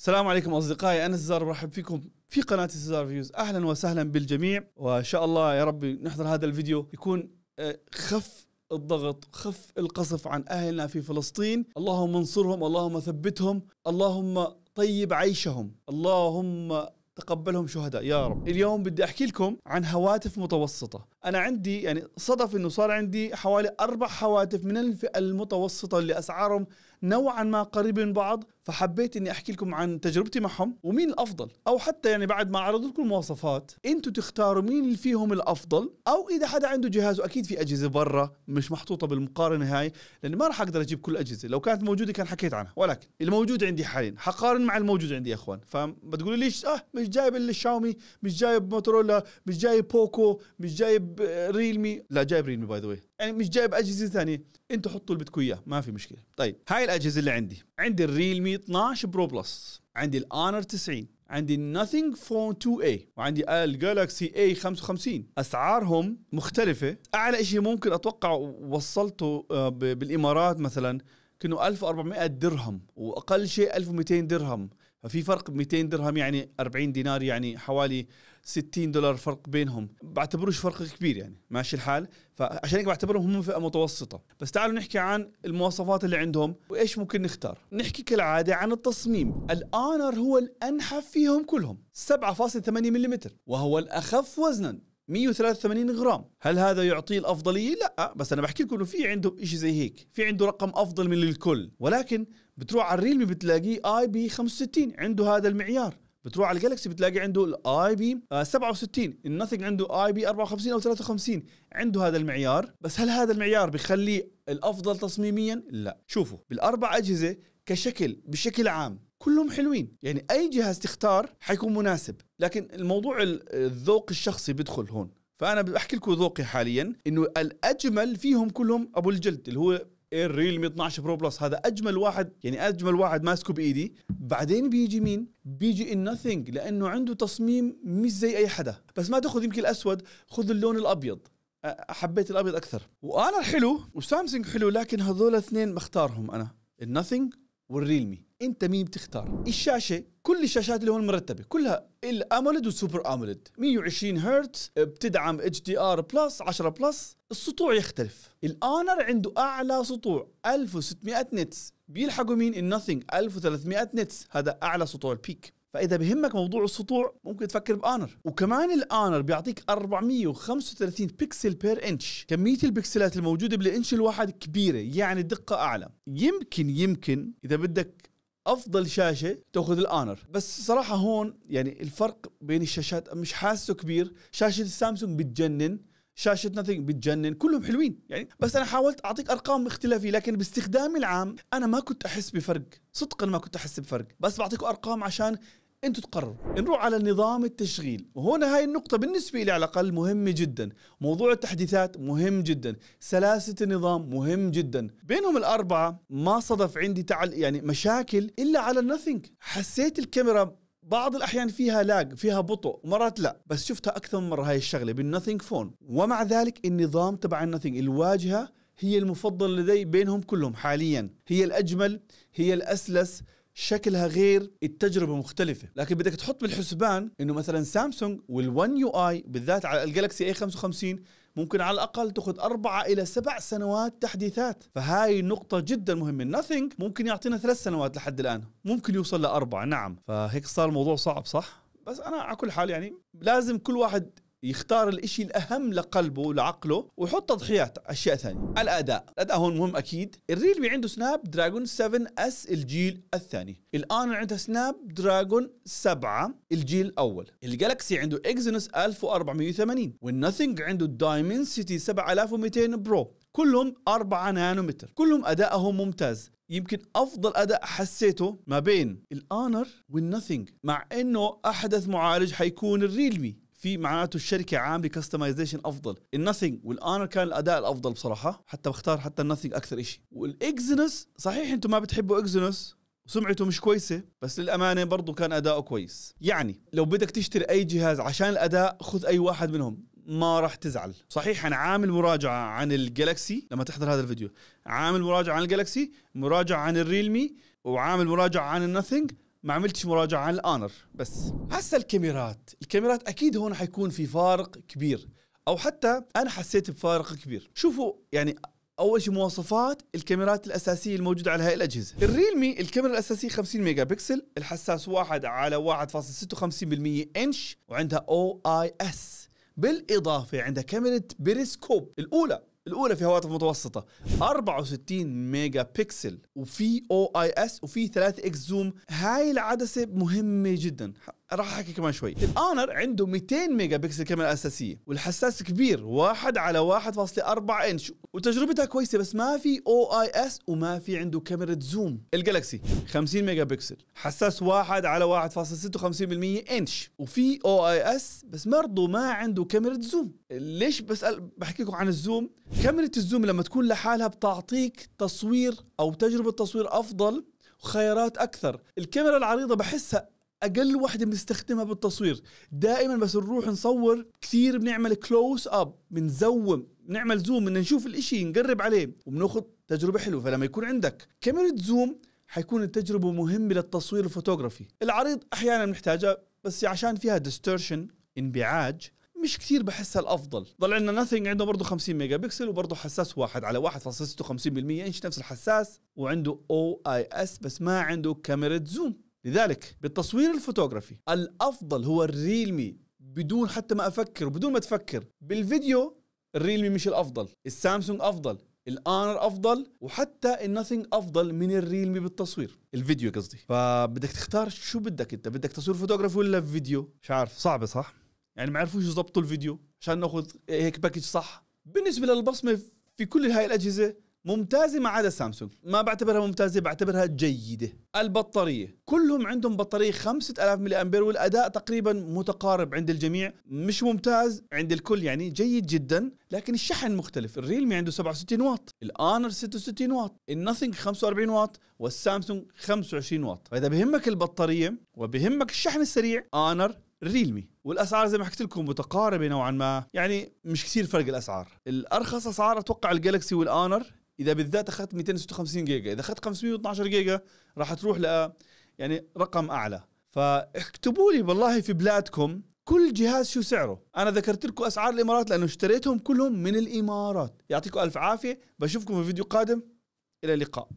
السلام عليكم اصدقائي انا الزار برحب فيكم في قناه الزار فيوز اهلا وسهلا بالجميع وان شاء الله يا ربي نحضر هذا الفيديو يكون آه، خف الضغط خف القصف عن اهلنا في فلسطين اللهم انصرهم اللهم ثبتهم اللهم طيب عيشهم اللهم تقبلهم شهداء يا رب اليوم بدي احكي لكم عن هواتف متوسطه انا عندي يعني صدف انه صار عندي حوالي اربع هواتف من الفئه المتوسطه اللي اسعارهم نوعا ما قريب من بعض فحبيت اني احكي لكم عن تجربتي معهم ومين الافضل او حتى يعني بعد ما عرضوا لكم المواصفات انتم تختاروا مين اللي فيهم الافضل او اذا حدا عنده جهاز واكيد في اجهزه برا مش محطوطه بالمقارنه هاي لاني ما راح اقدر اجيب كل الاجهزه لو كانت موجوده كان حكيت عنها ولكن الموجود عندي حاليا حقارن مع الموجود عندي يا اخوان فبتقولوا ليش اه مش جايب الشاومي مش جايب موتورولا مش جايب بوكو مش جايب آه، ريلمي لا جايب ريلمي باي ذا يعني مش جايب اجهزه ثانيه انتم حطوا اللي بدكم اياه ما في مشكله طيب هاي الاجهزه اللي عندي عندي الريلمي 12 برو بلس عندي الانر 90 عندي ناثينج فون 2 اي وعندي الجالكسي اي 55 اسعارهم مختلفه اعلى شيء ممكن اتوقع وصلته آه، بالامارات مثلا كانوا 1400 درهم واقل شيء 1200 درهم ففي فرق 200 درهم يعني 40 دينار يعني حوالي 60 دولار فرق بينهم بعتبروش فرق كبير يعني ماشي الحال فعشان هيك بعتبرهم هم فئه متوسطه بس تعالوا نحكي عن المواصفات اللي عندهم وايش ممكن نختار نحكي كالعاده عن التصميم الاونر هو الانحف فيهم كلهم 7.8 ملم وهو الاخف وزنا 183 غرام هل هذا يعطيه الافضليه لا بس انا بحكي لكم انه في عنده شيء زي هيك في عنده رقم افضل من الكل ولكن بتروح على الريلمي بتلاقيه اي بي 65 عنده هذا المعيار بتروح على الجالكسي بتلاقي عنده الاي بي 67 آه، النثنج عنده اي بي 54 او 53 عنده هذا المعيار بس هل هذا المعيار بخليه الافضل تصميميا لا شوفوا بالاربع اجهزه كشكل بشكل عام كلهم حلوين يعني اي جهاز تختار حيكون مناسب لكن الموضوع الذوق الشخصي بيدخل هون فانا بحكي لكم ذوقي حاليا انه الاجمل فيهم كلهم ابو الجلد اللي هو اير ريلمي 12 برو بلس هذا اجمل واحد يعني اجمل واحد ماسكه بايدي بعدين بيجي مين بيجي النثينج لانه عنده تصميم مش زي اي حدا بس ما تاخذ يمكن الاسود خذ اللون الابيض حبيت الابيض اكثر وانا الحلو وسامسونج حلو لكن هذول الاثنين مختارهم انا النثينج والريلمي انت مين بتختار الشاشه كل الشاشات اللي هون مرتبه كلها الاموليد والسوبر اموليد 120 هرتز بتدعم اتش دي ار بلس 10 بلس السطوع يختلف الاونر عنده اعلى سطوع 1600 نتس بيلحقوا مين النثينج 1300 نتس هذا اعلى سطوع البيك فاذا بهمك موضوع السطوع ممكن تفكر بانر وكمان الانر بيعطيك 435 بكسل بير انش كميه البكسلات الموجوده بالانش الواحد كبيره يعني الدقه اعلى يمكن يمكن اذا بدك افضل شاشه تاخذ الانر بس صراحه هون يعني الفرق بين الشاشات مش حاسه كبير شاشه السامسونج بتجنن شاشه ناثينج بتجنن كلهم حلوين يعني بس انا حاولت اعطيك ارقام اختلافيه لكن باستخدامي العام انا ما كنت احس بفرق صدقا ما كنت احس بفرق بس بعطيكم ارقام عشان انتم تقرروا نروح على نظام التشغيل وهنا هاي النقطه بالنسبه لي على الاقل مهمه جدا موضوع التحديثات مهم جدا سلاسه النظام مهم جدا بينهم الاربعه ما صدف عندي تعل يعني مشاكل الا على النثينج حسيت الكاميرا بعض الاحيان فيها لاج فيها بطء مرات لا بس شفتها اكثر من مره هاي الشغله بالنثينج فون ومع ذلك النظام تبع النثينج الواجهه هي المفضل لدي بينهم كلهم حاليا هي الاجمل هي الاسلس شكلها غير التجربه مختلفه لكن بدك تحط بالحسبان انه مثلا سامسونج وال1 يو اي بالذات على الجالكسي اي 55 ممكن على الاقل تاخذ أربعة الى سبع سنوات تحديثات فهاي نقطه جدا مهمه نثينج ممكن يعطينا ثلاث سنوات لحد الان ممكن يوصل لاربعه نعم فهيك صار الموضوع صعب صح بس انا على كل حال يعني لازم كل واحد يختار الإشي الأهم لقلبه ولعقله ويحط تضحيات أشياء ثانية الأداء الأداء هون مهم أكيد الريلمي عنده سناب دراجون 7 اس الجيل الثاني الآن عندها سناب دراجون 7 الجيل الأول الجالكسي عنده إكزينوس 1480 والناثينج عنده سيتي 7200 برو كلهم 4 نانومتر كلهم أدائهم ممتاز يمكن افضل اداء حسيته ما بين الانر والناثينج مع انه احدث معالج حيكون الريلمي في معناته الشركه عامله كستمايزيشن افضل النثينج والاونر كان الاداء الافضل بصراحه حتى بختار حتى النثينج اكثر شيء والاكزنس صحيح انتم ما بتحبوا اكزنس سمعته مش كويسة بس للأمانة برضه كان أداؤه كويس يعني لو بدك تشتري أي جهاز عشان الأداء خذ أي واحد منهم ما راح تزعل صحيح انا عامل مراجعه عن الجالكسي لما تحضر هذا الفيديو عامل مراجعه عن الجالكسي مراجعه عن الريلمي وعامل مراجعه عن النثينج ما عملتش مراجعه عن الانر بس هسه الكاميرات الكاميرات اكيد هون حيكون في فارق كبير او حتى انا حسيت بفارق كبير شوفوا يعني اول شيء مواصفات الكاميرات الاساسيه الموجوده على هاي الاجهزه الريلمي الكاميرا الاساسيه 50 ميجا بكسل الحساس واحد على 1.56% انش وعندها او اي اس بالاضافه عندها كاميرا بيريسكوب الاولى الاولى في هواتف متوسطه 64 ميجا بكسل وفي او اي اس وفي 3 اكس زوم هاي العدسه مهمه جدا راح احكي كمان شوي الاونر عنده 200 ميجا بكسل كاميرا اساسيه والحساس كبير واحد على 1.4 انش وتجربتها كويسه بس ما في او اي اس وما في عنده كاميرا زوم الجالكسي 50 ميجا بكسل حساس واحد على 1.56% انش وفي او اي اس بس برضه ما عنده كاميرا زوم ليش بسال بحكي لكم عن الزوم كاميرا الزوم لما تكون لحالها بتعطيك تصوير او تجربه تصوير افضل وخيارات اكثر الكاميرا العريضه بحسها اقل وحده بنستخدمها بالتصوير دائما بس نروح نصور كثير بنعمل كلوز اب بنزوم بنعمل زوم بدنا نشوف الاشي نقرب عليه وبناخذ تجربه حلوه فلما يكون عندك كاميرا زوم حيكون التجربه مهمه للتصوير الفوتوغرافي العريض احيانا بنحتاجها بس عشان فيها ديستورشن انبعاج مش كثير بحسها الافضل ضل عندنا ناثينج عنده برضه 50 ميجا بكسل وبرضه حساس واحد على 1.56% انش نفس الحساس وعنده او اي اس بس ما عنده كاميرا زوم لذلك بالتصوير الفوتوغرافي الافضل هو الريلمي بدون حتى ما افكر وبدون ما تفكر بالفيديو الريلمي مش الافضل السامسونج افضل الانر افضل وحتى النثينج افضل من الريلمي بالتصوير الفيديو قصدي فبدك تختار شو بدك انت بدك تصوير فوتوغرافي ولا فيديو مش عارف صعبه صح يعني ما عرفوش يظبطوا الفيديو عشان ناخذ هيك باكج صح بالنسبه للبصمه في كل هاي الاجهزه ممتازه ما عدا سامسونج ما بعتبرها ممتازه بعتبرها جيده البطاريه كلهم عندهم بطاريه 5000 ملي امبير والاداء تقريبا متقارب عند الجميع مش ممتاز عند الكل يعني جيد جدا لكن الشحن مختلف الريلمي عنده 67 واط الانر 66 واط النثينج 45 واط والسامسونج 25 واط فاذا بهمك البطاريه وبهمك الشحن السريع انر ريلمي والاسعار زي ما حكيت لكم متقاربه نوعا ما يعني مش كثير فرق الاسعار الارخص اسعار اتوقع الجالكسي والانر اذا بالذات اخذت 256 جيجا اذا اخذت 512 جيجا راح تروح ل يعني رقم اعلى فاكتبوا لي والله في بلادكم كل جهاز شو سعره انا ذكرت لكم اسعار الامارات لانه اشتريتهم كلهم من الامارات يعطيكم الف عافيه بشوفكم في فيديو قادم الى اللقاء